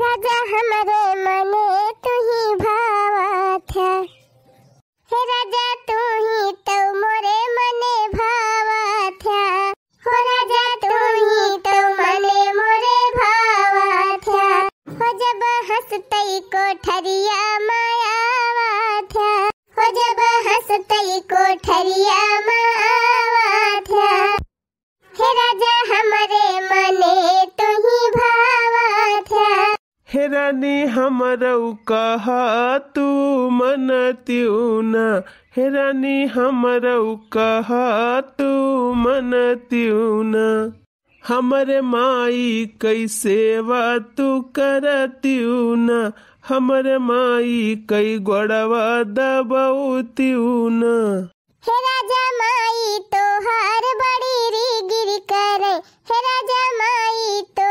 राजा हमारे मने तू ही भावा था हे राजा तू ही तो मोरे मने भावा था हो राजा तू ही तो मने मोरे भावा था हो जब को ठरिया मायावा था हो जब को ठरिया माया रानी हमारा कहा तू मन त्यूना हैरानी हमरऊ कहा तू मन त्यूना हमारे माई कई सेवा तू कर त्यूना हमारे माई कई गोड़वा दबाऊ त्यूना हे राजा माई तो बड़ी री गिर करे हे राजा माई तो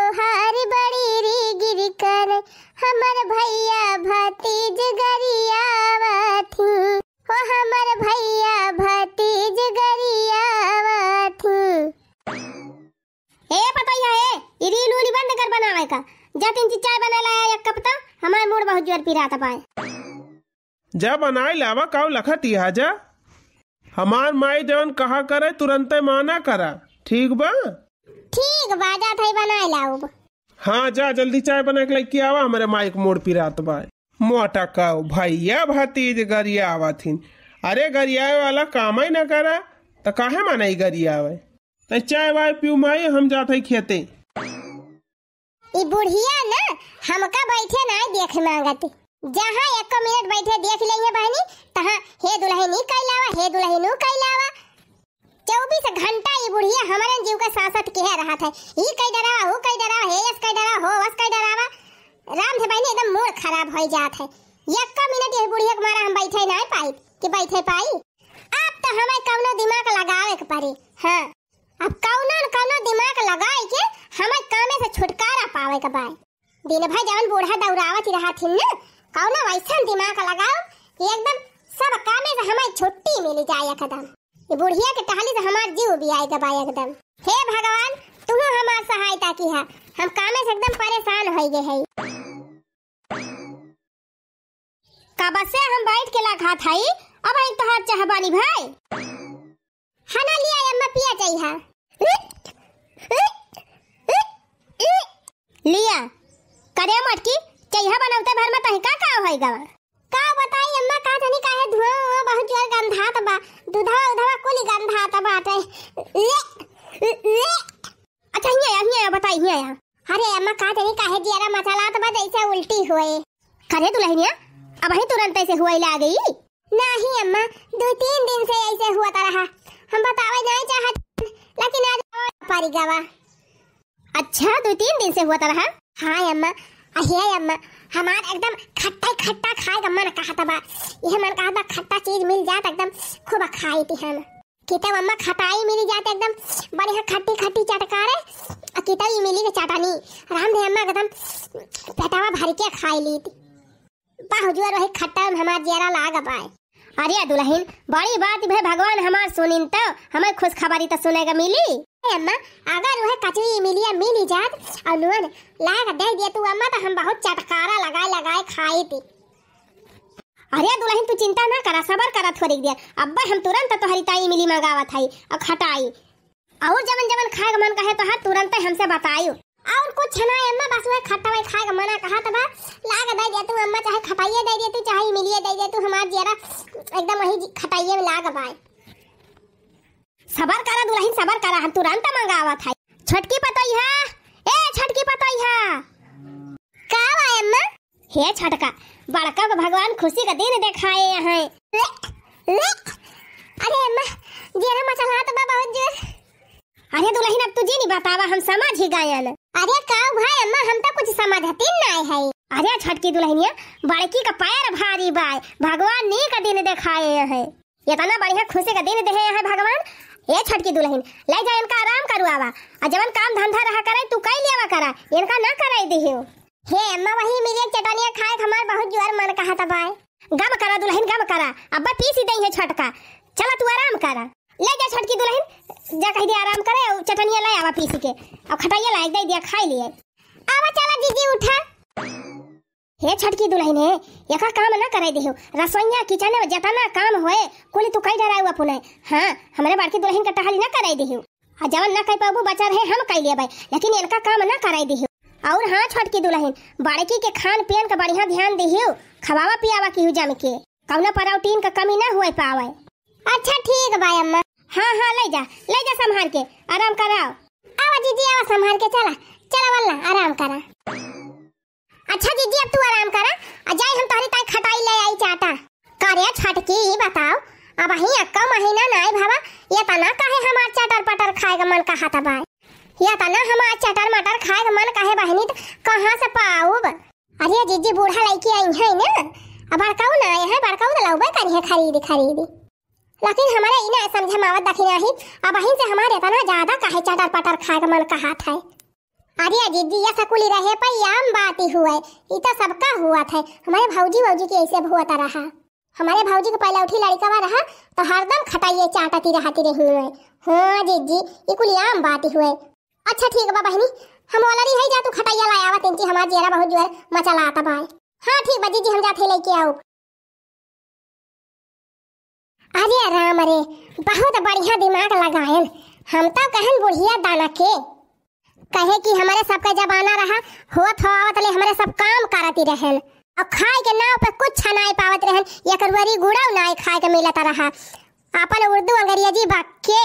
बड़ी री गिर करे हमर भैया भतीज थी हमर भैया भतीज थी ए पतैया ए इरी लूली बंद कर बनावे का चाय बना लाया एक कप तो हमार मूड बहुत जोर पी रहा था पाए जा बनाए लावा काऊ लखत यहा जा हमार माई जवन कहा करे तुरंत माना करा ठीक बा ठीक बा जा थाई बनाए लाऊ हाँ जा जल्दी चाय बना के लेके आवा हमारे माई के मोड़ पिरात बाय मोटा काओ भैया भतीज गरिया आवा आवथिन अरे गरिया वाला काम ही ना करा तो काहे माना गरिया गरियावे तो चाय वाय पीऊ माई हम जा थाई खेते ई बुढ़िया ना हमका बैठे ना देख मांगती जहां एक मिनट बैठे देख लेंगे बहनी तहां हे दुल्हनी कैलावा हे दुल्हनु कैलावा चौबीस घंटा ये बुढ़िया हमारे जीव का सांसद कह रहा था ये कई डरावा वो कई डरावा हे यस कई डरावा हो वस कई डरावा राम से बहनी एकदम मूड खराब हो जात है एक का मिनट ये बुढ़िया के मारा हम बैठे ना पाई कि बैठे पाई आप तो हमें कौनो दिमाग लगावे के पड़ी हाँ अब कौनो न कौनो दिमाग लगाए के हमें कामे से छुटकारा पावे के बाय दिन भर जवन बूढ़ा दौड़ावत रहथिन ना कौना वैसा दिमाग लगाओ कि एकदम सब कामे से हमें छुट्टी मिल जाए एकदम ये बुढ़िया के टहली से हमार जीव भी आए दबाए एकदम हे भगवान तू हमार सहायता की है हम कामे से एकदम परेशान हो गए हैं कब से हम बैठ के लगा था अब आई तो हाथ चाहबानी भाई हना लिया अम्मा पिया जाई चाहिए लिया करे मटकी चैहा बनवते भर में तहका का होई गवा का बताई अम्मा का जानी का है धुआं हुआ बहुत जोर गंधात बा दूधवा उधवा कोली गंधात बाटे ले ले अच्छा हिया हिया बताई हिया अरे अम्मा का जानी का काहे दियारा मसालात बा जैसे उल्टी होए करे तू दुल्हनिया अब ही तुरंत ऐसे हुई ला गई नहीं अम्मा दो तीन दिन से ऐसे हुआ था रहा हम बतावे नहीं चाहत लेकिन आज पारी गवा अच्छा दो तीन दिन से हुआ था रहा हाँ अम्मा अहिया अब हमार एकदम खट्टा खट्टा खाए का मन कहा था बा ये मन कहा था खट्टा चीज मिल जात तो एकदम खूब खाई थी हम कितब अम्मा खटाई मिली जात तो एकदम बड़े खट्टी खट्टी चटकारे कितब ही मिली के चटानी राम दे अम्मा एकदम पेटावा भर के खाए ली थी बाहुजुआ रही खट्टा में हमार जरा लाग पाए अरे दुल्हन बड़ी बात भाई भगवान हमार सुनिन तो हमें खुशखबरी तो सुनेगा मिली अम्मा अगर वह कचरी मिलिया मिली जात और नुअन लाग दे दिया तू अम्मा तो हम बहुत चटकारा लगाए लगाए खाई थी अरे दुल्हन तू चिंता ना करा सबर करा थोड़ी देर अब्बे हम तुरंत तो ताई मिली मंगावा थाई और खटाई और जवन जवन खाए का मन कहे तो हाँ तुरंत हमसे बतायो और कुछ ना अम्मा बस वह खट्टा वही खाए मना कहा तो बा लाग दे दिया तू अम्मा चाहे खटाइए दे दिया तू चाहे मिलिए दे दिया तू हमार जरा एकदम वही खटाइए में लाग बाए सबर करा दुल्हन सबर करा हम तुरंत मंगावत है छटकी पतई है ए छटकी पतई है का बा अम्मा हे छटका बड़का भगवान खुशी का दिन दिखाए यहाँ अरे अम्मा जेरा मचल हाथ बा बहुत जोर अरे दुल्हन अब तू जी नहीं बतावा हम समझ ही गए अरे का भाई अम्मा हम तो कुछ समझ समझती नहीं है अरे छटकी दुल्हनिया बड़की का पैर भारी बाय भगवान ने का दिन दिखाए है इतना तो बढ़िया खुशी का दिन दे है भगवान हे छटकी दुल्हन ले जा इनका आराम आवा आ जवन काम धंधा रहा करे तू कई लेवा करा इनका ना कराई दिहियो हे अम्मा वही मिले चटनिया खाए हमार बहुत जोर मन कहा था भाई गम करा दुल्हन गम करा अब पी सी दई है छटका चला तू आराम करा ले जा छटकी दुल्हन जा कह दे आराम करे और चटनिया ले आवा पी सी के अब खटाइया लाई दे दिया खाई लिए आवा चला जीजी उठा हे छठ की दुल्हन है यखा काम ना करे दियो रसोईया किचन में जतना काम होए कुल तू कई डराए हुआ पुने हां हमरे बड़की दुल्हन का टहली ना करे दियो आ जवन ना कह पाबू बचा रहे हम कह भाई लेकिन इनका काम ना करे दियो और हां छठ की दुल्हन बड़की के खान पियन का बढ़िया ध्यान दियो खवावा पियावा की हो जम के कौना पराउटीन का कमी ना होए पावे अच्छा ठीक भाई अम्मा हां हां ले जा ले जा संभाल के आराम कराओ आवा जीजी आवा संभाल के चला चला वल्ला आराम करा अच्छा जीजी अब तू आराम करा हाँ? आ जाए हम तोहरे ताई खटाई ले आई चाटा करे छटकी ही बताओ अब अही अक्का महीना नाय भावा ये तना काहे हमार चटर पटर खाए का मन कहा था भाई ये तना हमार चटर मटर खाए का मन कहे बहनी तो कहां से पाऊ अरे जीजी बूढ़ा लड़की आई है ना अब बड़काऊ ना यहाँ बड़काऊ ना तो लाऊबे करी है खरीद खरीद लेकिन हमारे इन्हें समझ मावत दखी नहीं अब अही से हमारे इतना ज्यादा कहे चटर पटर खाए का मन कहा था अरे अजीत जी ये सकुली रहे पर याम बात ही हुआ है इतना सबका हुआ था हमारे भाऊजी भाऊजी के ऐसे हुआ रहा हमारे भाऊजी को पहले उठी लड़का वा रहा तो हरदम खटाइए चाटती रहती रही हुए हाँ अजीत जी ये कुल याम बात ही हुआ अच्छा ठीक बा बहनी हम वाला वाली है जा तू खटाइया लाया आवा तिनची हमार जेरा बहुत जोर मचा लाता भाई हाँ ठीक बा जी हम जाते लेके आओ अरे राम अरे बहुत बढ़िया दिमाग लगायन हम तो कहन बुढ़िया दाना के कहे कि हमारे सबका जमाना रहा होत हो आवत ले हमारे सब काम करती रहन और खाए के नाव पे कुछ छनाई पावत रहन या करवरी गुड़ा नाई खाए के मिलत रहा अपन उर्दू अंग्रेजी बाके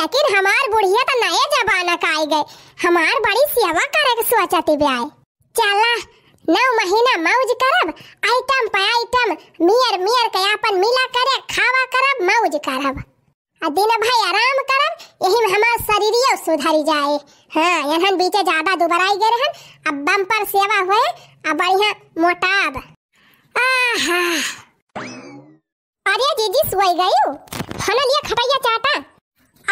लेकिन हमार बुढ़िया तो नए जमाना का आई गए हमार बड़ी सेवा करे के सोचती बे आए चला नौ महीना मौज करब आइटम पे आइटम मियर मियर के अपन मिला करे खावा करब मौज करब और दिन भाई आराम करन यही में हमार शरीर शरीरियो सुधरी जाए हां यहां बीच ज्यादा दुबराई गए रहन अब बम्पर सेवा होए अब बढ़िया मोटाब आहा अरे जीजी सोई गई हो हना लिया खटैया चाटा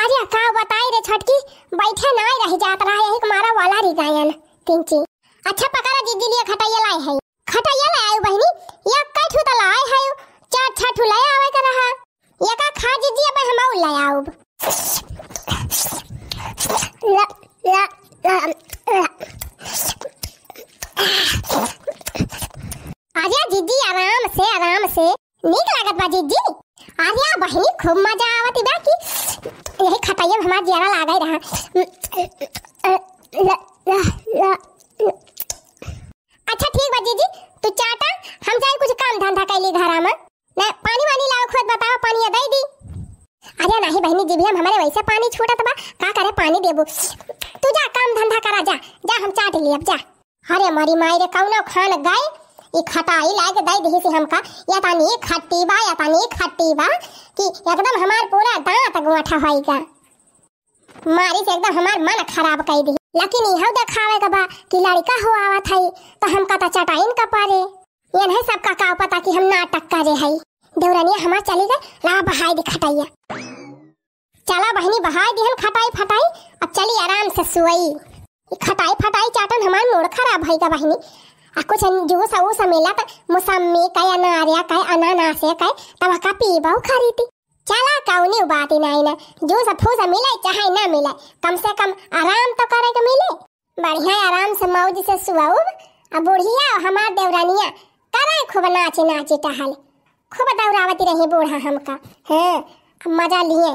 अरे का बताए रे छटकी बैठे ना रह जात रहा है एक मारा वाला रिगायन पिंची अच्छा पकारा जीजी लिए खटैया लाए है खटैया लाए बहनी या कठू तो लाए है चार छठू लाए आवे कर रहा ये का खा दीजिए अब हम आउ ले आओ ला आजा दीदी आराम से आराम से नीक लागत बा दीदी आजा बहनी खूब मजा आवत बा कि यही खटाइए हमार जरा लागै रहा अच्छा ठीक बा दीदी तू चाटा हम जाए कुछ काम धंधा कर कैली घर में भैया नाही बहनी जी भी हम हमारे वैसे पानी छूटत तो बा का करे पानी देबू तू जा काम धंधा करा जा जा हम चाट ले अब जा अरे मारी माई रे कौनो खान गए ई खटाई लाग दे दही से हमका या तानी खट्टी बा या तानी खट्टी बा कि एकदम हमार पूरा दांत गोठा होईगा मारी से एकदम हमार मन खराब कर दी लेकिन यह देखावे का बा कि लड़का हो आवत है तो हमका त तो चटाइन का पारे ये नहीं सबका का पता कि हम नाटक कर रहे है देवरानी हमार चली गए ला बहाई दिखटाइया चला बहनी बहाय दिहन खटाई फटाई अब चली आराम से सुई खटाई फटाई चाटन हमार मोड़ खराब है का बहनी आ कुछ जूस वो समेला तो मौसमी का अनारिया का अनानास का तब का पी पीबा खरीदी चला काउनी बात ही नहीं ना जूस फूस मिले चाहे ना मिले कम से कम आराम तो करे के मिले बढ़िया आराम से मौज से सुवाओ अब बुढ़िया हमार देवरानिया करे खूब नाचे नाचे टहल खूब दौरावती रही बूढ़ा हमका हैं हाँ, मजा लिए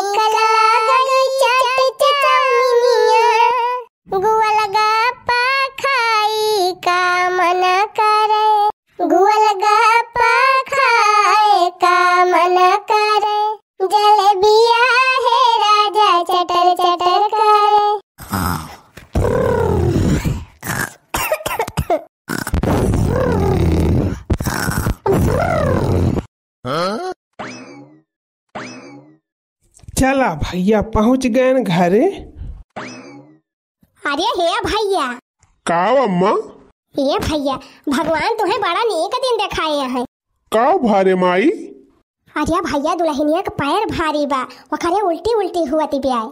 चला भैया पहुंच गए घर अरे हे भैया का अम्मा ये भैया भगवान तुम्हें बड़ा नेक दिन दिखाए है का भारे माई अरे भैया दुल्हनिया का पैर भारी बा वखरे उल्टी उल्टी हुआ थी ब्याह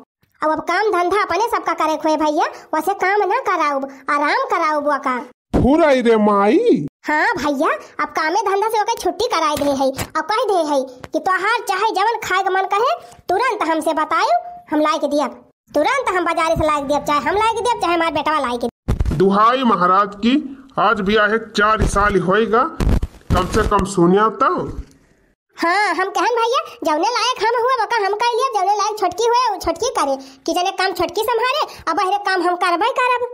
अब अब काम धंधा अपने सबका करे खोए भैया वैसे काम ना कराऊ आराम कराऊब का घूर आई रे माई हाँ भैया अब कामे धंधा से होकर छुट्टी कराए दे है अब कह दे है कि तो तोहार चाहे जवन खाए का मन कहे तुरंत हमसे बतायो हम लाए के दिया तुरंत हम बाजार से लाए के दिया चाहे हम लाए के दिया चाहे हमारे बेटा लाए के दुहाई महाराज की आज भी आए चार साल होएगा कम से कम सुनिया तो हाँ हम कहें भैया जवने लायक हम हुआ बका हम कर लिया जवने लायक छोटकी हुए छोटकी करे कि जने काम छोटकी संभाले अब अहरे काम हम करबे करब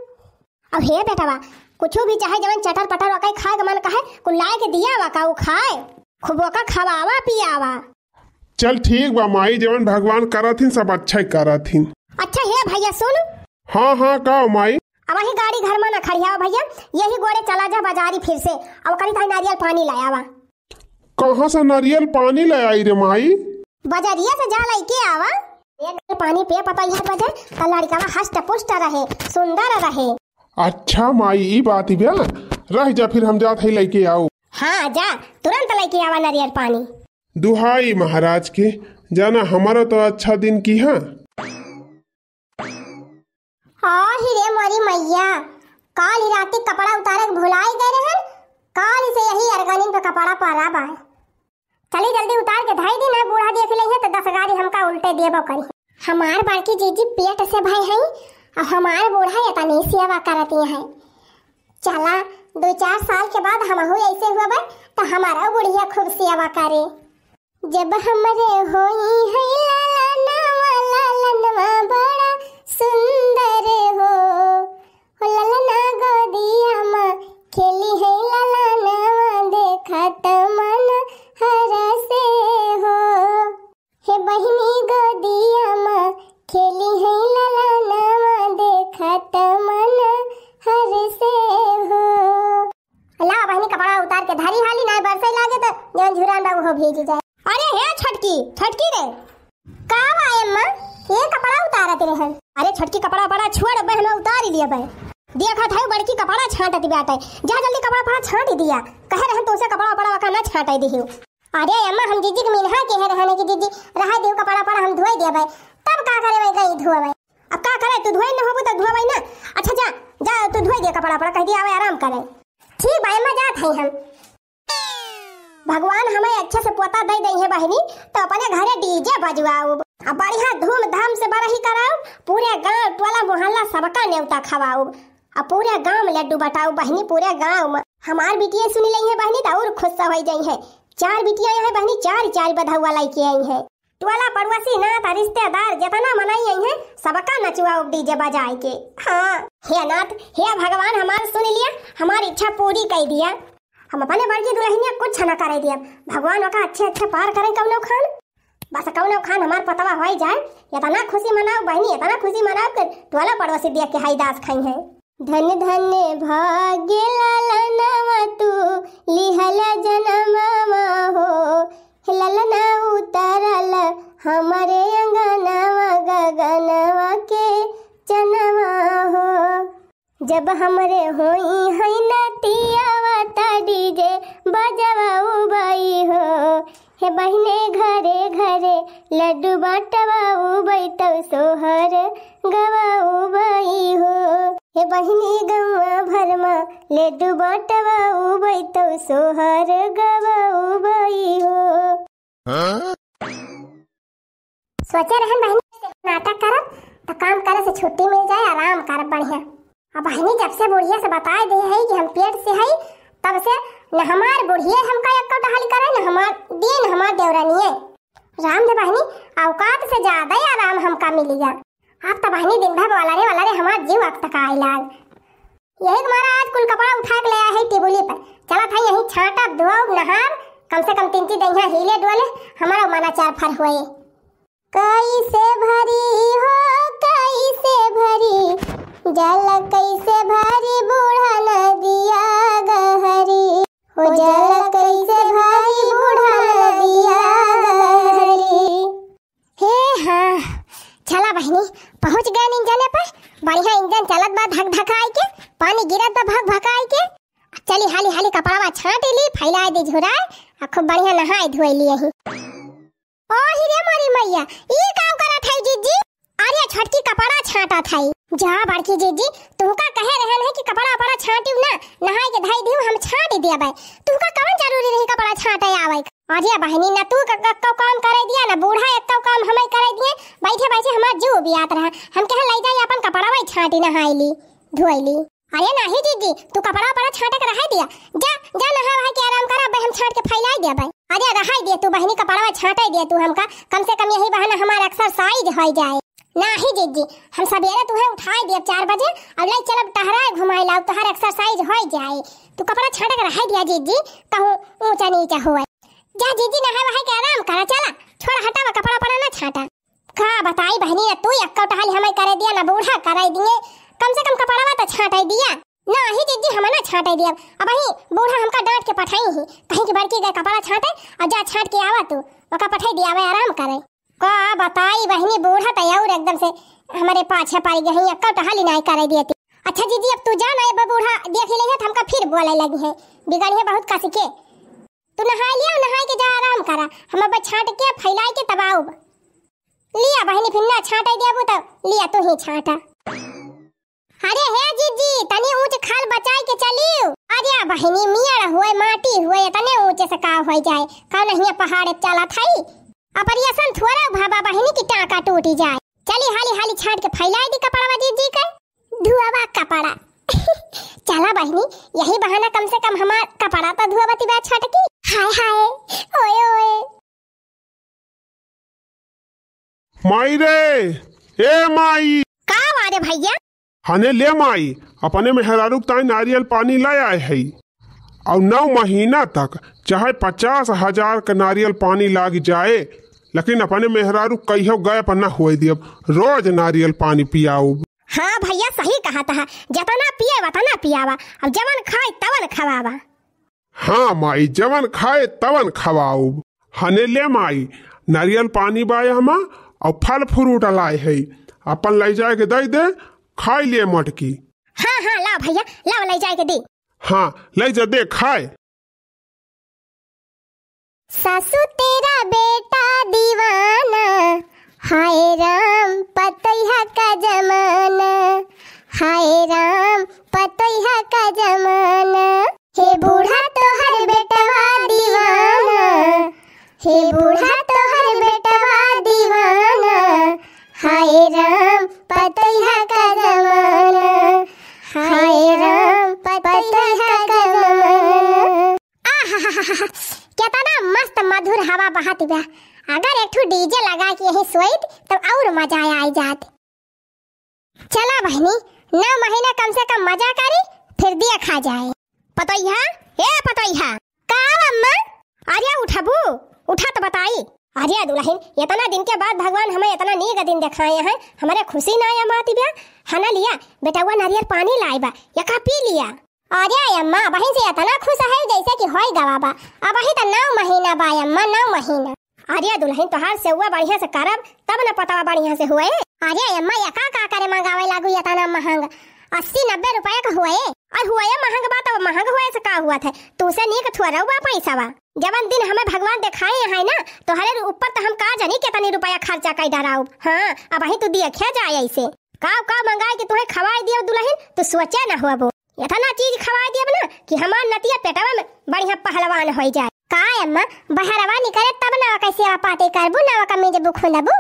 अब हे बेटवा कुछ भी चाहे जवन चटर पटर वकाय खाए मन कहे कुल लाए के दिया वका उ खाए खूब वका खवावा पियावा चल ठीक बा माई जवन भगवान करथिन सब अच्छा ही करथिन अच्छा हे भैया सुन हां हां का माई अब ही गाड़ी घर में न खड़िया भैया यही गोरे चला जा बाजारी फिर से अब करी था नारियल पानी लायावा कहां से नारियल पानी ले आई रे माई बाजारिया से जा लाई के आवा पानी पे पता है बजे लड़का हस्त पुष्ट रहे सुंदर रहे अच्छा माई ई बात ही ब्या रह जा फिर हम जाते है लेके आओ हाँ जा तुरंत लेके आवा नारियल पानी दुहाई महाराज के जाना हमारा तो अच्छा दिन की है हाँ? और हाँ, हिरे मोरी मैया काल राती कपड़ा उतारे भुलाई गए रहन काल से यही अर्गनिन पे कपड़ा पारा बा चली जल्दी उतार के धाई दिन बूढ़ा देख ले तो दस गाड़ी हमका उल्टे देबो करी हमार बाकी जीजी पेट से भाई हैं हमारे बूढ़ा ये तनी सेवा करती है चला दो चार साल के बाद हम ऐसे हुआ बन तो हमारा बुढ़िया खूब सेवा करे जब हमारे होई है हो खेली है देखा तम तनी कपड़ा उतार के धरी हाली ना बरसे लागे तो जन झुरान बाबू हो भेज जाए अरे हे छटकी छटकी रे का बा एम्मा ये कपड़ा उतारत रहल अरे छटकी कपड़ा बड़ा छोड़ बे हम उतार लिया भाई देखत है बड़की कपड़ा छाट छांटत बाटे जा जल्दी कपड़ा फड़ा छांट दिया कहे रहन तो से कपड़ा बड़ा वका ना छाट छांटै दिहियो अरे अम्मा हम दीदी के मिनहा के है रहने की दीदी रहा दे कपड़ा पड़ा हम धोई भाई तब का करे भाई गई धोवे अब का करे तू धोई न होबो तो धोवे ना अच्छा जा जा तू धोई दे कपड़ा पड़ा कह दिया आवे आराम करे छी भाई मजा जात हैं हम भगवान हमें अच्छे से पोता दे दे है बहनी तो अपने घरे डीजे बजवाओ अब बढ़िया धूमधाम से बरही कराओ पूरे गांव टोला मोहल्ला सबका नेवता खवाओ अब पूरे गांव में लड्डू बटाओ बहनी पूरे गांव में हमार बिटिया सुनी लई है बहनी तो और खुश हो जाई है चार बिटिया है बहनी चार चार बधावा लाई के आई है वाला पड़ोसी ना था रिश्तेदार जितना मनाई आई है सबका नचुआ डीजे बजाए के हाँ हे नाथ हे भगवान हमारे सुन लिया हमारी इच्छा पूरी कर दिया हम अपने बड़की दुल्हनिया कुछ न करे दिया भगवान का अच्छे अच्छे पार करे कौनो खान बस कौनो खान हमारे पतवा हो जाए इतना खुशी मनाओ बहनी इतना खुशी मनाओ कर टोला पड़ोसी दिया के हाई दास खाई है धन धन भाग्य लाल नवा तू लिहला जनमा जब हमरे होई है नटियावा त डीजे बजवाऊ बई हो हे बहने घरे घरे लड्डू बाटवाऊ बई तो सोहर गवाऊ बई हो हे बहने गवा भरमा लड्डू बाटवाऊ बई तो सोहर गवाऊ बई हो हाँ? सोचे रहे बहन नाटक करब तो काम करे से छुट्टी मिल जाए आराम कर बढ़िया अब हमने जब से बुढ़िया से बता दे है कि हम पेट से है तब से न हमार बुढ़िया हमका एक तो टहल करे न हमार दिन हमार देवरानी है राम दे बहनी औकात से ज्यादा ही आराम हमका मिली जा आप तो बहनी दिन भर वाला रे वाला रे हमार जीव अब तक आई लाल यही हमारा आज कुल कपड़ा उठा के लाया है टेबुली पर चला था यही छाटा दुआ नहार कम से कम तीन ची दहिया हिले डोले हमारा माना चार फर हुए कैसे भरी हो कैसे भरी जल कैसे भरी बूढ़ा नदिया गहरी हो जल कैसे भरी बूढ़ा नदिया गहरी हे हाँ चला बहनी पहुंच गए इंजन पर बढ़िया इंजन चलत बा धक धकाई के पानी गिरत बा भक भकाई के चली हाली हाली कपड़ावा छाट ली फैला दे झुरा आ खूब बढ़िया नहाए धोए लिए ही ओ हिरे मोरी मैया ई काम करत है जीजी अरे छटकी कपड़ा छाटा थाई जा बड़की जीजी तुमका कह रहे है कि कपड़ा अपड़ा छांटियो ना नहाए के धाई दियो हम छाट दिया देबे तुमका कौन जरूरी रही कपड़ा छाटे आवे आजिया बहनी ना तू कक्को काम करे दिया ना बूढ़ा एक का काम हमें करे दिए बैठे बैठे हमार जीव भी आत रहा हम कह लई जाई अपन कपड़ा वही छाटी नहाई ली धोई ली अरे नहीं जीजी तू कपड़ा अपड़ा छाटे के रहा दिया जा जा नहा भाई के आराम करा बे हम छाट के फैलाई देबे भाई अरे रहा दिया तू बहनी कपड़ा छाटे दे तू हमका कम से कम यही बहाना हमार एक्सरसाइज हो जाए ना नाही जीजी हम सवेरे तुहे उठाए दिए चार बजे अब लाई चलब टहराए घुमाए लाओ तोहर एक्सरसाइज हो जाए तो कपड़ा छटक रह दिया जीजी कहूँ ऊंचा नीचा हुआ जा जीजी नहा वहा के आराम कर चला छोड़ हटावा कपड़ा पड़ा ना छाटा का बताई बहनी तू अक्का टहल हमें करे दिया ना बूढ़ा कराई दिए कम से कम कपड़ा तो छाटा दिया ना ही दीदी हम ना छाटे दिया अब ही बूढ़ा हमका डांट के पठाई ही कहीं की बड़की गए कपड़ा छाटे और जा छाट के आवा तू वका पठाई दिया आराम करे का हाँ, हाँ, बताई बहनी बूढ़ा तयाउर एकदम से हमारे पाछे पाई गई है अक्का टहा लिनाई करे दिए थी अच्छा जीजी अब तू जान आए बूढ़ा देख ले है हमका फिर बोले लगी है बिगड़ है बहुत कसी के तू नहा लिया नहा के जा आराम करा हम अब छाट के फैलाए के तब लिया बहनी फिर ना छाट दे अब तो लिया तू ही छाटा अरे हे जीजी तनी ऊंच खाल बचाए के चली अरे बहनी मियाड़ हुए माटी हुए तने ऊंचे से का हो जाए का नहीं पहाड़ चला थाई अपन ये सन थोड़ा भाबा बहिनी की टाका टूटी जाए चली हाली हाली छाड़ के फैलाए दी कपड़ा जी का धुआवा कपड़ा चला बहिनी यही बहाना कम से कम हमार कपड़ा तो धुआवती बा छाट की हाय हाय ओए ओए माई रे ए माई का वारे भैया हने ले माई अपने मेहरारू ताई नारियल पानी लाए आए है और नौ महीना तक चाहे पचास हजार का नारियल पानी लाग जाए लेकिन अपने मेहरारू कहो गए पर न हुए दियब रोज नारियल पानी पियाओ हाँ भैया सही कहा था जतना पिए वतना पियावा अब जवन खाए तवन खवावा हाँ माई जवन खाए तवन खवाऊ हने ले माई नारियल पानी बाय हमा और फल फ्रूट लाए है अपन ले जाए के दे दे खाई लिए मटकी हाँ हाँ ला भैया ला ले जाए के दे हाँ ले जा दे खाए सासू तेरा बेटा दीवाना हाय राम पतैया का जमाना हाय राम पतैया का जमाना हे बूढ़ा तो हर बेटा दीवाना हे बूढ़ा तो हर बेटा दीवाना हाय राम पतैया का लगा अगर एक डीजे लगा के यही सोईत तो और मजा आई जात चला बहनी नौ महीना कम से कम मजा करी फिर दिया खा जाए पतोईहा ए पतोईहा का अम्मा अरे उठबू उठा तो बताई अरे दुल्हन इतना दिन के बाद भगवान हमें इतना नीक दिन दिखाए हैं हमारे खुशी ना आया माती बिया हना लिया बेटा हुआ नारियल पानी लाए बा यका पी लिया अरे अम्मा बहन से इतना खुश है जैसे कि होई गवाबा अब अभी तो नौ महीना बा अम्मा नौ महीना आर्या दुल्हन तोहार हुआ बढ़िया से करब तब न पतावा बढ़िया से हुए अरे अम्मा या का का करे मंगावे लागू या ताना महंग अस्सी नब्बे रुपया का हुए और हुआ हुए महंग बात अब महंग हुए से का हुआ था तू से नीक थोड़ा हुआ पैसा वा जवन दिन हमें भगवान दिखाए है ना तो हरे ऊपर तो हम का जानी कितनी रुपया खर्चा कर डराओ हाँ अब अही तू दिया खे जाए ऐसे का का मंगाए कि तुम्हें खवाए दिया दुल्हन तो सोचा ना हुआ वो यथा ना चीज खवाए दिया ना कि हमार नतिया पेटवा में बढ़िया पहलवान हो जाए काय अम्मा बहरवा निकले तब नवा कैसे आ पाते करबू नवा कमी जब खुंदबू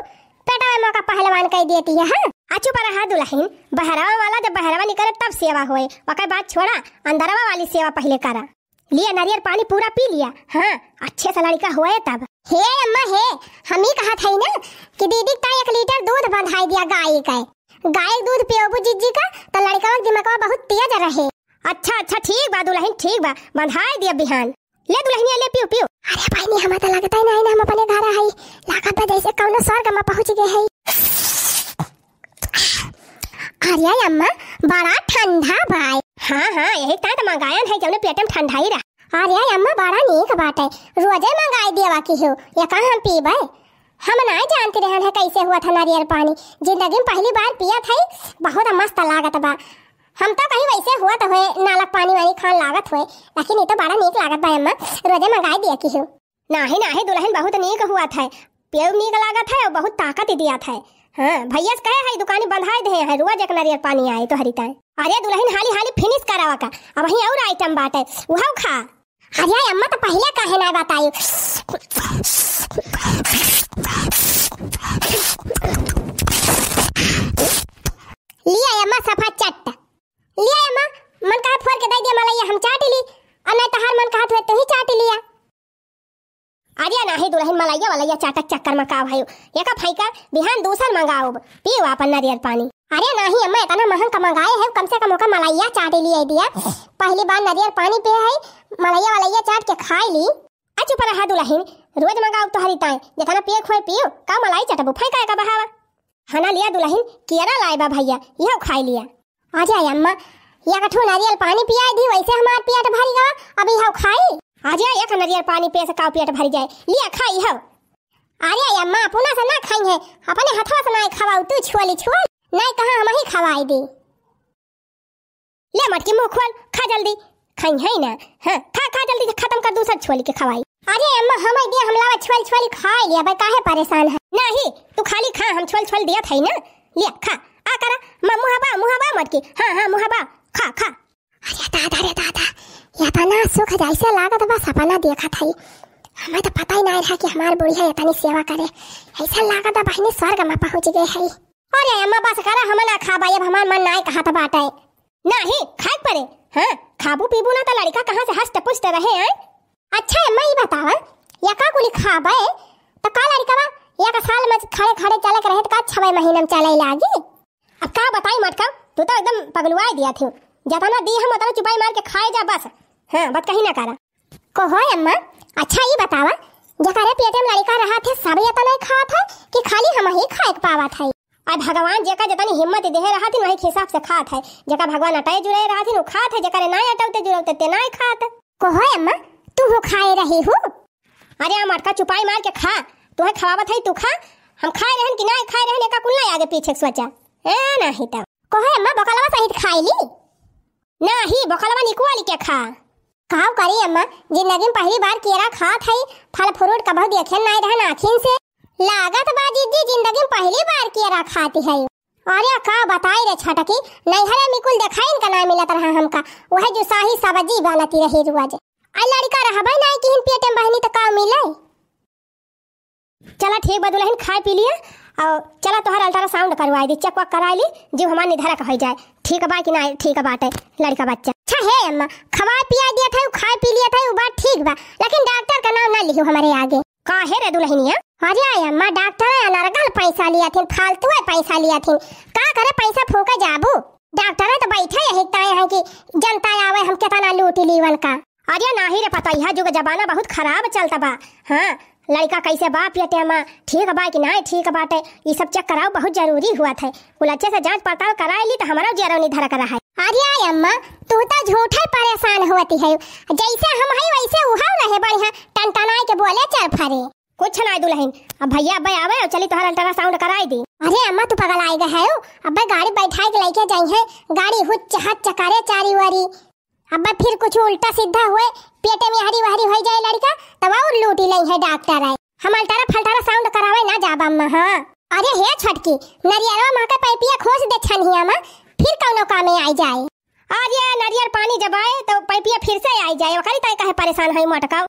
पेटवा मौका पहलवान कह देती है हां अच्छु पर हा दुलहिन बहरवा वाला जब बहरवा निकले तब सेवा होए वका बात छोड़ा अंदरवा वाली सेवा पहले करा लिया नारियल पानी पूरा पी लिया हां अच्छे से लड़का हुआ तब हे अम्मा हे हम ही कहा था ना कि दीदी का 1 लीटर दूध बंधाई दिया गाय का गाय दूध पियोबू जीजी का त तो लड़का दिमागवा बहुत तेज रहे अच्छा अच्छा ठीक बा दुलहिन ठीक बा बंधाई दिया बिहान ले दुल्हनिया ले पियो पियो अरे भाई नहीं हमारा तो लगता है ना ना हम अपने घर आई लागत बा जैसे कौनो स्वर्ग में पहुंच गए हैं अरे अम्मा बड़ा ठंडा भाई हाँ हाँ यही तात तो मंगाया है जौने तो पेट में ठंडा ही रहा अरे अम्मा बड़ा नीक बात है रोजे मंगाए दिया बाकी हो या कहाँ हम पी भाई हम ना जानते रहे है कैसे हुआ था नारियल पानी जिंदगी में पहली बार पिया था बहुत मस्त लगा था हम तो कहीं वैसे हुआ तो है नालक पानी वानी खान लागत हुए लेकिन ये तो बड़ा नीक लागत भाई अम्मा रोजे मंगाई दिया कि हूँ नाही नाही दुल्हन बहुत नीक हुआ था पेव नीक लागत है और बहुत ताकत दिया था हाँ भैया कहे है दुकान बंधाई दे है रुआ जक नरियर पानी आए तो हरिता अरे दुल्हन हाली हाली फिनिश करावा का अब वही और आइटम बाटे वह खा अरे अम्मा तो पहले कहे ना बताई लिया अम्मा सफा चट्टा लिया अम्मा मन का फोर के दे दिया मलाई हम चाट ली और नहीं तहार तो मन कहत होए तो ही चाट लिया आ गया नाही दुलहिन मलाइया वाला चाटक चक्कर में का भाई एक का फाइका बिहान दूसर मंगाओ पीओ अपन नारियल पानी अरे नाही अम्मा इतना महंगा का मंगाए है कम से कम होकर मलाइया चाट लिए दिया हाँ। पहली बार नारियल पानी पे है मलाइया वलाइया चाट के खाए ली अच्छे पर रहा दुलहिन रोज मंगाओ तो हरी ताई जितना पिए खोए पियो का मलाई चटबो फेंका का बहावा हना लिया दुलहिन कियरा लाए बा भैया यह खाई लिया आजा अम्मा या कठो नारियल पानी पिया दी वैसे हमार पेट भर गया अब यहां खाई आजा एक तो नारियल पानी पिए से का पेट भर जाए लिया खाई हो अरे अम्मा अपना से ना खाई है अपने हाथों से ना खावा तू छोली छोल नहीं कहां हम ही खवाई दी ले मटकी मुंह खोल खा जल्दी खाई है ना हां खा खा जल्दी खत्म कर दूसर छोली के खवाई अरे अम्मा हम दे हम लावा छोल छोल खा लिया भाई काहे परेशान है नहीं तू खाली खा हम छोल छोल दिया था ना ले खा ಆ ಕರ ಮುಹ ಬಾ ಮುಹ ಬಾ ಮಟ್ಕಿ ಹಾ ಹಾ ಮುಹ ಬಾ खा खा अरे दादा रे दादा यतना सुख जैसे लागत बा सपना देखा था हमें तो पता ही ना रहा कि हमार बुढ़िया यतनी सेवा करे ऐसा लागत बहनी स्वर्ग में पहुंच गए है अरे अम्मा बस करा हम ना खा भाई अब हमार मन ना कहा था बाटा है नहीं खाए पड़े हां खाबू पीबू ना तो लड़का कहां से हस्त पुस्त रहे हैं अच्छा अम्मा ये बतावा या का कुली खाबे तो का लड़का बा या का साल में खड़े खड़े चलक रहे तो का छवे महीना में चले लागी अब का बताई मटका तू तो एकदम पगलुआ दिया थी ना दी हम उतना चुपाई मार के खाए जा बस हाँ बत कहीं ना करा को हो अम्मा अच्छा ये बतावा जकारे पेट में लड़का रहा थे सब ये इतना खा था कि खाली हम ही खाए पावा था आ भगवान जेका जतन हिम्मत दे रहा थी वही हिसाब से खात है जेका भगवान अटाए जुड़े रहा थी खात है जेका ना अटौते जुड़ौते ते ना खात कहो अम्मा तू हो खाए रही हो अरे आ मटका चुपाई मार के खा तू है खवावत है तू खा हम खाए रहन कि ना खाए रहन एका कुल्ला आगे पीछे सोचा ए नाही त कहे अम्मा बकलवा सहित खाइली नाही बकलवा निकुआली के खा काव करी अम्मा जिंदगी में पहली बार केरा खात हई फल फ्रूट कबहू देखे नहीं रहन आखिन से लागत बा दीदी जिंदगी में पहली बार केरा खाती है अरे का बताई रे छटकी नहीं हरे मिकुल देखाइन का नाम मिलत रहा हमका वह जो शाही सब्जी बनाती रही रुआज आ लड़का रहबे नहीं कि पेट में बहनी तो का मिले चला ठीक बदुलहिन दुल्हन खाए पी लिए और चला तोहर अल्ट्रा साउंड करवाई दी चेक वक करा ली जो हमार निधरक हो जाए ठीक बा कि ना ठीक बात है लड़का बच्चा अच्छा है अम्मा खवा पिया दिया था खा पी लिया था वो बात ठीक बा लेकिन डॉक्टर का नाम ना लिखो हमारे आगे का है रे दुलहनिया अरे अम्मा डॉक्टर है अनार अनर्गल पैसा लिया थी फालतू है पैसा लिया थी का करे पैसा फूके जाबू डॉक्टर है तो बैठे है हिकताए हैं कि जनता आवे हम केतना लूटी लीवन का अरे ना ही रे पता यह जुग जमाना बहुत खराब चलता बा हां लड़का कैसे बाप ये टेमा ठीक बा कि नहीं ठीक बात है ये सब चेक कराओ बहुत जरूरी हुआ था कुल अच्छे से जांच पड़ताल करा ली तो हमारा जरूरी धरक रहा है अरे आय अम्मा तू तो झूठे परेशान होती है जैसे हम है वैसे उहा रहे बढ़िया टनटनाए के बोले चल फरे कुछ ना दुल्हन अब भैया अब्बे आवे और चली तोहर अल्ट्रासाउंड कराई दी अरे अम्मा तू पगल आए गए है अब गाड़ी बैठाई के लेके जाई है गाड़ी हुच चहत चकारे चारी वारी अब फिर कुछ उल्टा सीधा हुए पेटे में हरी भरी हो जाए लड़का तब और लूटी नहीं है डॉक्टर आए हम अल्टारा फल्टारा साउंड करावे ना जाबा अम्मा हाँ अरे हे छटकी नरियलवा मां का पाइपिया खोज दे छनिया माँ फिर कौनो काम में आई जाए आज ये नरियल पानी जब आए तो पाइपिया फिर से आ जाए ओकरी तई कहे परेशान होई मटका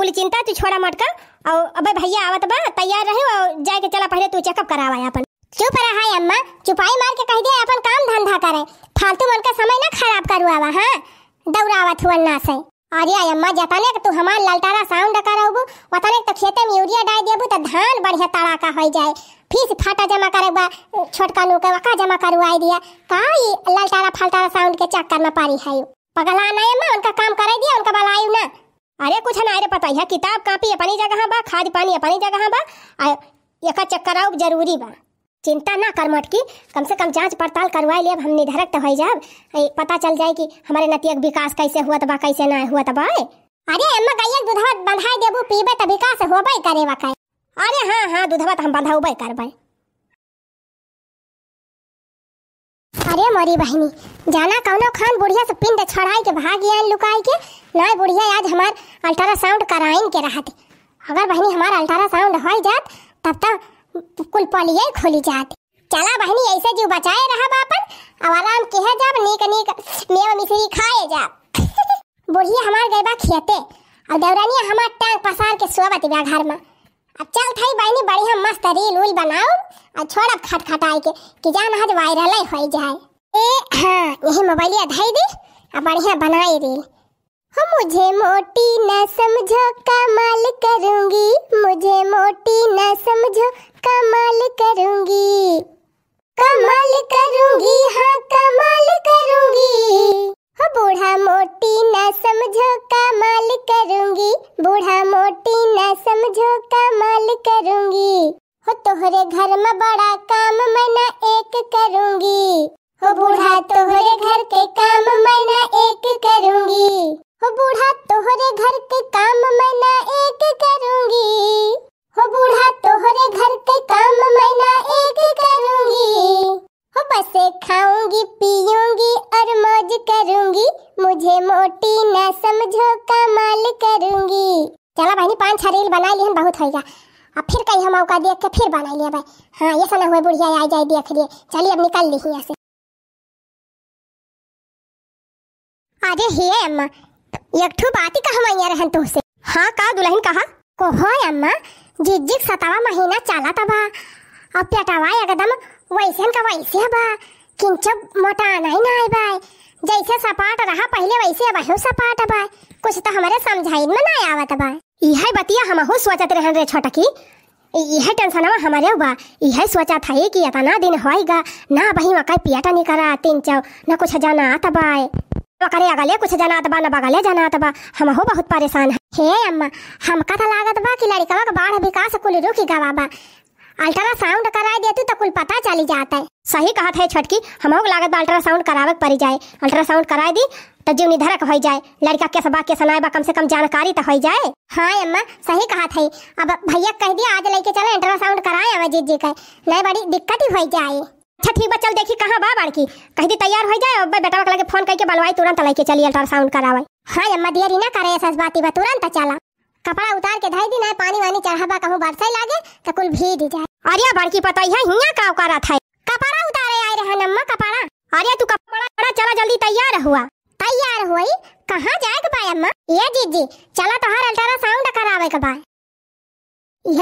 कुल चिंता तू छोड़ा मटका और अबे भैया आवत बा तैयार रहे और जाए के चला पहले तू चेकअप करावा अपन चुप रहा है अम्मा चुपाई मार के कह दे अपन काम धंधा करे फालतू मन का समय ना खराब करवावा हां दौड़ावत हुआ ना से अरे अम्मा जतने तू हमार ललटारा साउंड का रहबू वतने तो खेते में यूरिया डाल देबू तो धान बढ़िया तारा का हो जाए फीस फाटा जमा करबा छोटका का वका जमा करू आई दिया का ई ललटारा फलटारा साउंड के चक्कर में पारी है पगला नहीं अम्मा उनका काम कराई दिया उनका बलायु ना अरे कुछ ना अरे पता है किताब कॉपी अपनी जगह बा खाद पानी अपनी जगह बा एक चक्कर जरूरी बा चिंता ना कर की कम से कम जांच पड़ताल करवा ले हम निर्धारक तो भाई जाब पता चल जाए कि हमारे नतीक विकास कैसे हुआ तबा कैसे ना हुआ तबा अरे अम्मा गैया दूधवा बंधाए देबू पीबे त तो विकास होबे करे वकाय अरे हां हां दूधवा त तो हम बंधाउबे करबे अरे मरी बहनी जाना कौनो खान बुढ़िया से पिंड छड़ाई के भाग गया लुकाई के ना बुढ़िया आज हमार अल्ट्रासाउंड कराइन के रहत अगर बहनी हमार अल्ट्रासाउंड हो जात तब तक तो कुल कुलपलिए खोली जात चला बहनी ऐसे जीव बचाए रहा बापन अब आराम के है जब नीक नीक मेवा मिश्री खाए जा बुढ़िया हमार गईबा खेते और देवरानी हमार टांग पसार के सोबत बिया घर में अब चल थाई बहनी बड़ी हम मस्त रील उल बनाओ और छोड़ अब खटखटाई के कि जान हज वायरल हो जाए ए हां यही मोबाइल धई दे अब बढ़िया बनाई रील मुझे मोटी न समझो कमाल करूंगी मुझे मोटी न समझो कमाल करूंगी कमाल करूंगी हाँ कमाल करूंगी हाँ बूढ़ा मोटी न समझो कमाल करूंगी बूढ़ा मोटी न समझो कमाल करूंगी हो तोहरे घर में बड़ा काम मैं ना एक करूंगी हो बूढ़ा तोहरे घर के काम मैं ना एक करूंगी हो बूढ़ा तोहरे घर के काम मैं ना एक करूंगी हो बूढ़ा तोहरे घर के काम मैं ना एक करूंगी हो बसे खाऊंगी पीऊंगी और मौज करूंगी मुझे मोटी ना समझो कमाल करूंगी चला बहनी पांच छह रील बना ली बहुत हो गया अब फिर कहीं हम मौका देख के फिर बना लिया भाई हाँ ये सना हुआ बुढ़िया आ जाए देख लिए चलिए अब निकल ली यहाँ से अरे हे अम्मा एक ठो बात ही कहा मैया रहन तो से हाँ का दुल्हन कहा कोहो अम्मा जिज्जिक सतावा महीना चाला तबा अब पेटावा एकदम वैसे का वैसे बा किंच मोटा नहीं ना आई बाय जैसे सपाट रहा पहले वैसे अब हो सपाट अब कुछ तो हमारे समझाई में ना आवत बा यह बतिया हम हो सोचत रहन रे छोटा की यह टेंशन हमारे बा यह सोचा था कि इतना दिन होएगा ना बही मकई पियाटा नहीं करा तीन चौ ना कुछ जाना आता बाय करे अगले कुछ जनात बा न बगले जनात बा हम हो बहुत परेशान है हे अम्मा हम कथा लागत बा कि लड़कवा के बाढ़ विकास कुल रुकी गवा बा अल्ट्रासाउंड कराए देती तो कुल पता चली जाता है सही कहत है छटकी हम हो लागत बा अल्ट्रासाउंड करावे पड़ी जाए अल्ट्रासाउंड कराए दी तो जीव निधरक हो जाए लड़का के सबा के सुनाए बा कम से कम जानकारी तो हो जाए हाँ अम्मा सही कहा है अब भैया कह दिया आज लेके चला अल्ट्रासाउंड कराए अवजीत जी का नहीं बड़ी दिक्कत ही हो जाए अच्छा ठीक बा चल देखी कहाँ बा बाड़की दी तैयार हो जाए अब बेटा बकला के फोन करके बलवाई तुरंत लेके चली अल्ट्रासाउंड करावे हाँ अम्मा दिया रीना करे ऐसा बाती बा तुरंत चला कपड़ा उतार के धई दी ना पानी वानी चढ़ावा कहूँ बरसाई लागे तो कुल भी दी जाए अरे बड़की पता है हिया का करत है कपड़ा उतारे आए रहन अम्मा कपड़ा अरे तू कपड़ा चला जल्दी तैयार हुआ तैयार हुई कहाँ जाए के पाए अम्मा ये जी चला तो हर अल्ट्रासाउंड करावे के बाय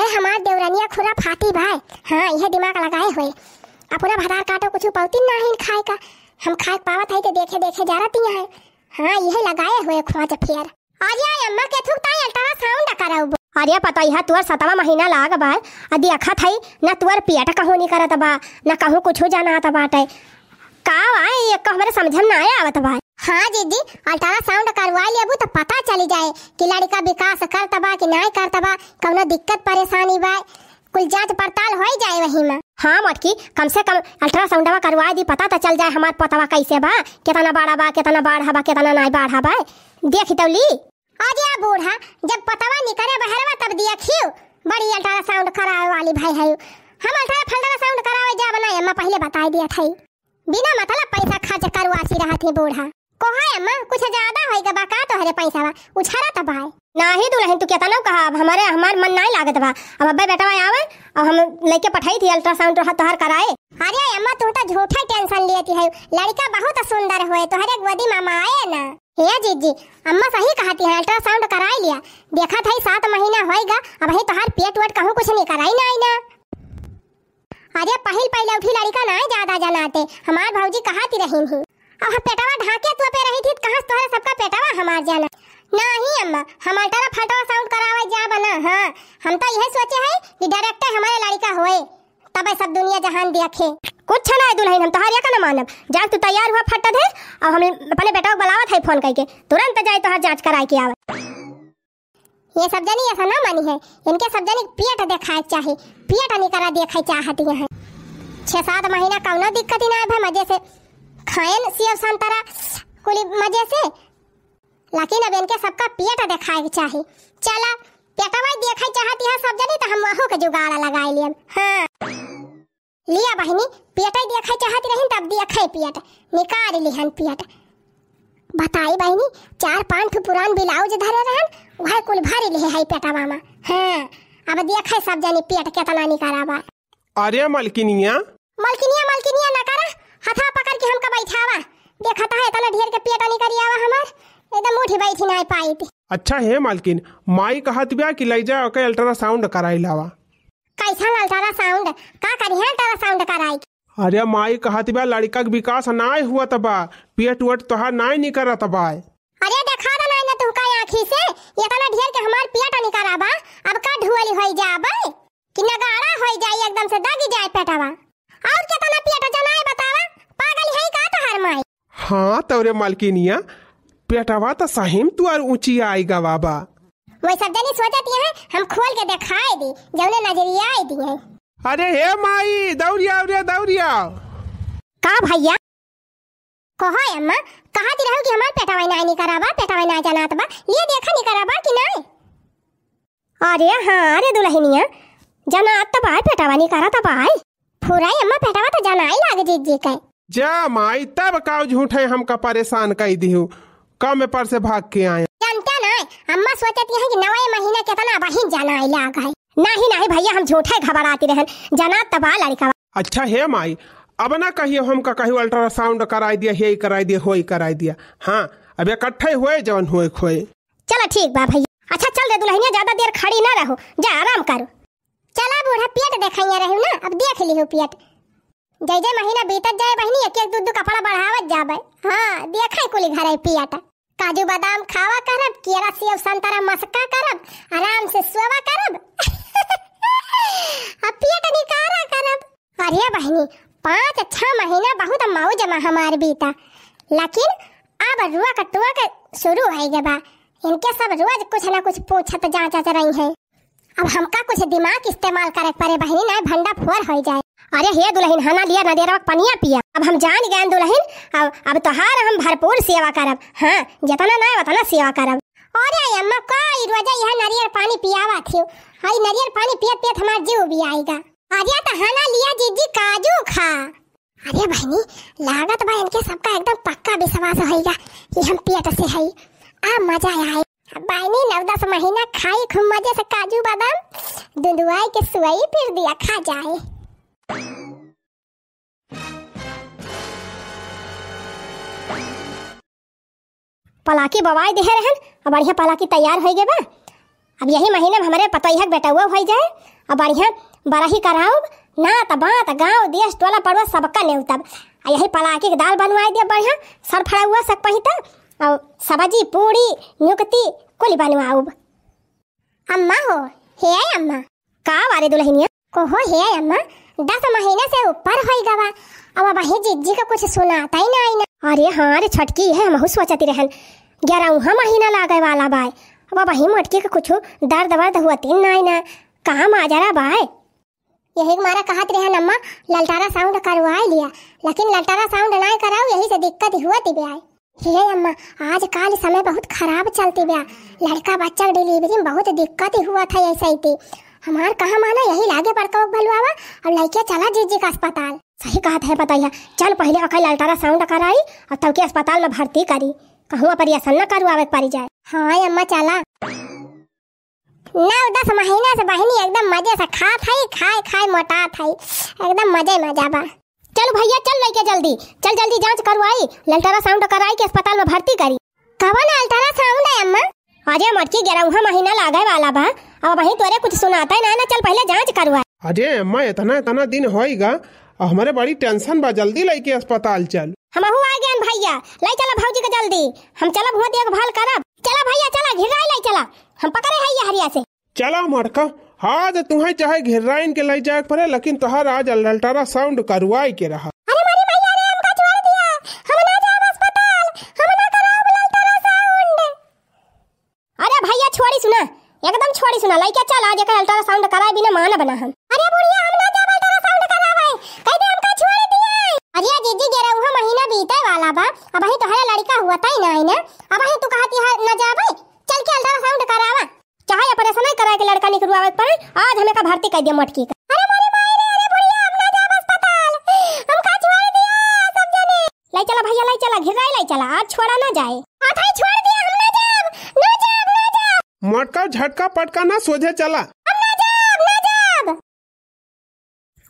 यह हमार देवरानिया खुरा फाटी भाई हाँ यह दिमाग लगाए हुए अपना भदार काटो कुछ पौती ना ही खाए का हम खाए पावत है तो देखे देखे जा रही है हाँ यही लगाए हुए खोज फिर आज या अम्मा के थुक ताई अल्टारा साउंड कराऊ अरे पता यहाँ तुअर सतवा महीना लाग बाल अदी अखा था न तुअर पेट कहूँ नहीं करत बा न कहूँ कुछ जाना आता बाट है का आए ये को हमारे समझ ना आया आवत बाल हाँ दीदी अल्ट्रा साउंड करवा लिया तो पता चली जाए कि लड़का विकास करता बा कि नहीं करता बा कौनो दिक्कत परेशानी बा कुल जांच पड़ताल हो जाए वही में हाँ मोटकी कम से कम अल्ट्रासाउंड करवा दी पता तो चल जाए हमार पोतवा कैसे बा कितना बाड़ा बा कितना बाढ़ हवा कितना नहीं बाढ़ हवा देख तो ली आज अरे बूढ़ा जब पतवा निकले बहरवा तब दिया खियो बड़ी अल्ट्रासाउंड करावे वाली भाई है हम अल्ट्रा फल्ट्रासाउंड करावे जा बना अम्मा पहले बता दिया थई बिना मतलब पैसा खर्च करवासी रहा थी बूढ़ा कोहा अम्मा कुछ ज्यादा होएगा बका तो हरे पैसा बा उछारा तब तो आए ना ही दुल्हन तू कहता ना कहा अब हमारे हमारे मन नहीं लागत बा अब अब बेटा भाई आवे अब हम लेके पठाई थी अल्ट्रासाउंड तो हर कराए अरे अम्मा तू तो झूठा टेंशन लिए थी है लड़का बहुत सुंदर होए तोहरे गोदी मामा आए ना हे जीजी अम्मा सही कहती है अल्ट्रासाउंड कराए लिया देखा था सात महीना होएगा अब ही तोहर पेट वेट कहूँ कुछ नहीं कराई ना आई ना अरे पहल पहले उठी लड़का ना ज्यादा जनाते हमार भौजी कहाती रही अब पेटावा ढाके तू पे रही थी कहाँ तोहरा सबका पेटावा हमार जाना नहीं अम्मा हम अल्टारा फटा साउंड करावे जा बना हां हम तो यही सोचे है कि डायरेक्टर हमारे लड़का होए तब सब दुनिया जहान देखे कुछ ना है दुल्हन हम तो हरिया का ना मानब जान तू तैयार हुआ फटा दे अब हम अपने बेटा को बुलावत है फोन करके तुरंत जाए तो हर जांच कराए के आवे ये सब जनी ऐसा ना मानी है इनके सब जनी पेट दिखाए चाहे पेट निकरा देखा चाहती है छह सात महीना कौनो दिक्कत ही ना आए मजे से खाएन सेब संतरा कुली मजे से लेकिन अब इनके सबका पेट देखाए चाहिए चला पेटवा देखा चाहती है सब जने तो हम वहो के जुगाड़ा लगा लिए हां लिया बहनी पेट देखा चाहती रही तब देखे पेट निकाल लिहन पेट बताई बहनी चार पांच ठो पुरान ब्लाउज धरे रहन वह कुल भरी लिहे है पेटवा में हां अब देखे सब जने पेट कितना निकालावा अरे मलकिनिया मलकिनिया मलकिनिया ना करा हथा पकड़ के हमका बैठावा देखता है इतना ढेर के पेट निकल आवा एकदम मुठी बाई थी पाई थी अच्छा है मालकिन माई कहत बिया कि लई जाओ के अल्ट्रासाउंड कराई लावा कैसा अल्ट्रासाउंड का करी है अल्ट्रासाउंड कराई अरे माई कहत बिया लड़का के विकास नाय हुआ तबा पेट वेट तोहार नाय निकरा तबा अरे देखा नाय ना तू का आंखी से इतना ढेर के हमार पेट निकराबा अब का ढुअली होई जाबा कि नगाड़ा होई जाई एकदम से दगी जाए पेटवा और केतना पेट जनाए बतावा पागल है का तोहार माई हां तोरे मालकिनिया पेटवा तो सहिम तुआर ऊंची आएगा बाबा मैं सब जनी सोचा थी है हम खोल के दिखाए दी जौने नजरिया आई दी है अरे हे माई दौड़िया रे दौड़िया का भैया कहो अम्मा कहा दी रहो कि हमार पेटवा ना नहीं करावा पेटवा ना जानात बा ये देखा नहीं करावा कि नहीं अरे हां अरे दुलहिनिया जनात तो बाय पेटवा नहीं करा तब आए फुराई अम्मा पेटवा तो जाना ही लागे जी जी का जा माई तब का झूठे हमका परेशान कर दी कम पर से भाग के आए जानता तो ना अम्मा सोचत है कि महीना के तना बहिन जाना आई लाग है नहीं नहीं भैया हम झूठे आती रहन जाना तबा लड़का अच्छा है माई अब ना कहिए का कहीं अल्ट्रासाउंड कराई दिया हे कराई दिया होई कराई दिया हां अब इकट्ठे हुए जवन हुए खोए चलो ठीक बा भैया अच्छा चल रे दुल्हनिया ज्यादा देर खड़ी ना रहो जा आराम कर चला बूढ़ा पेट देखाइया रहू ना अब देख लियो पेट जय जय महीना बीतत जाए बहनी एक एक दूध कपड़ा बढ़ावत जाबे हां देखा है कुली घर पियाटा काजू बादाम खावा करब केरा सेब संतरा मस्का करब आराम से सोवा करब अब पियाटा निकारा करब अरे बहनी पांच छह महीना बहुत मौज में हमार बीता लेकिन अब रुआ कटुआ के शुरू है जब इनके सब रोज कुछ ना कुछ पूछत जांचत रही है अब हमका कुछ दिमाग इस्तेमाल करे पड़े बहनी ना भंडा फोर हो जाए अरे हे दुल्हन हना लिया ना देर पनिया पिया अब हम जान गए दुल्हन अब अब तोहार हम भरपूर सेवा करब हाँ जतना ना उतना सेवा करब अरे अम्मा का रोजा यह नारियल पानी पियावा थियो हई नारियल पानी पियत पियत हमार जीव भी आएगा अरे तो हना लिया जीजी काजू खा अरे बहनी लागत बा इनके सबका एकदम पक्का विश्वास होएगा कि हम पेट से हई आ मजा आए बहनी नौ दस महीना खाई खूब मजे से काजू बादाम दुदुआई के सुई फिर दिया खा जाए पलाकी बवाई दे रहन अब बढ़िया पलाकी तैयार हो गए बा अब यही महीने में हमारे पतोहक हुआ हो जाए अब बढ़िया बड़ा ही कराओ नात बात गाँव देश टोला पड़वा सबका ने तब यही पलाकी के दाल बनवाई दे बढ़िया सर फड़ा हुआ सक पही तब और सब्जी पूड़ी नुकती कुल बनवाओ अम्मा हो हे अम्मा का वारे दुल्हनिया को हो हे अम्मा दस महीने से ऊपर हो गवा अब अब जिज्जी का कुछ सुना आता ही नहीं ना अरे हाँ अरे छटकी है हम सोचती रहन ग्यारह महीना लागे वाला बाय अब अब मटकी का कुछ दर्द वर्द हुआ तीन ना ना काम आ जा रहा बाय यही मारा कहा रहे अम्मा ललटारा साउंड करवा लिया लेकिन ललटारा साउंड ना कराओ यही से दिक्कत हुआ थी ब्याह हे अम्मा आज काल समय बहुत खराब चलती ब्याह लड़का बच्चा डिलीवरी में बहुत दिक्कत हुआ था ऐसा ही थी हमार कहाँ माना यही लागे पड़ता भलुआवा और लड़के चला जी का अस्पताल सही कहा है बताइया चल पहले अकल साउंड कराई और तब के अस्पताल में भर्ती करी कहूँ परियसन न करवावे पड़ी जाए हाँ अम्मा चला नौ दस महीना से बहनी एकदम मजे से खा है खाए खाए मोटा है एकदम मजे मजा बा चल भैया चल लेके जल्दी चल जल्दी जांच करवाई साउंड कराई के अस्पताल में भर्ती करी ना अल्टारा साउंड है अम्मा अरे मटकी ग्यारह महीना लागे वाला बा अब हाँ वही तोरे कुछ सुनाता है ना ना चल पहले जांच करवा अरे अम्मा इतना इतना दिन होएगा और हमारे बड़ी टेंशन बा जल्दी लेके अस्पताल चल हम हो आ गए भैया ले चला भौजी के जल्दी हम चला हुआ देखभाल करब चला भैया चला घिराई ले चला हम पकड़े है ये हरिया से चला मड़का हाँ तो तुम्हें चाहे घेराइन के ले जाए पड़े लेकिन तोहर आज अल्टारा साउंड करवाई के रहा एकदम छोड़ी सुना लाइक लइका चल आज अल्ट्रा साउंड कराए बिना मान बना हम अरे बुढ़िया हम ना जब जाब अल्ट्रासाउंड करावे कई दे हमका छोड़ दिया अरे ये जीजी गेरा वो महीना बीते वाला बा अब ही तोहरा लड़का हुआ तई ना ना अब अही तू कहती है ना जाबे चल के अल्ट्रा साउंड करावा चाहे ऑपरेशन ही करा के लड़का निकलवावे पर आज हमें का भर्ती कर दिया मटकी का अरे मोरे भाई रे अरे बुढ़िया हम ना जाब अस्पताल हम का छोड़ दिया सब जने लाई चला भैया लाई चला घिराई लाई चला आज छोड़ा ना जाए आ भाई छोड़ मटका झटका पटका ना सोझे चला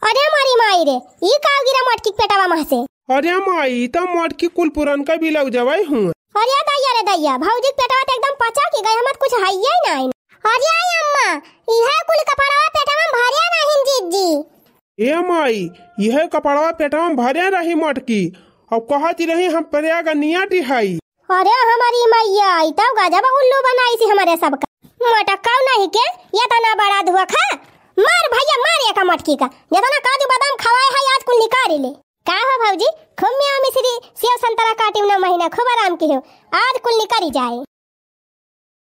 अरे मारी माई रे ये का गिरा मटकी पेटावा मां से अरे माई तो मटकी कुल पुरान का भी लग जावई हूं अरे दैया रे दैया भौजी पेटावा त तो एकदम पचा के गए हमत कुछ हइये ही नहीं अरे आई अम्मा इहे कुल कपड़ावा पेटावा भरिया नहीं जीत जी ए माई इहे कपड़ावा पेटावा भरिया रही मटकी अब कहत रही हम प्रयाग नियाटी हाई अरे हमारी मैया इतना गजब उल्लू बनाई सी हमारे सबका मटकाव नहीं के ये तो ना बड़ा धुआ खा मार भैया मार एक मटकी का ये तो ना काजू बादाम खवाए है आज कुल निकाल ले का हो भौजी खूब में आमी श्री सेव संतरा काटी ना महीना खूब आराम की हो आज कुल निकारी जाए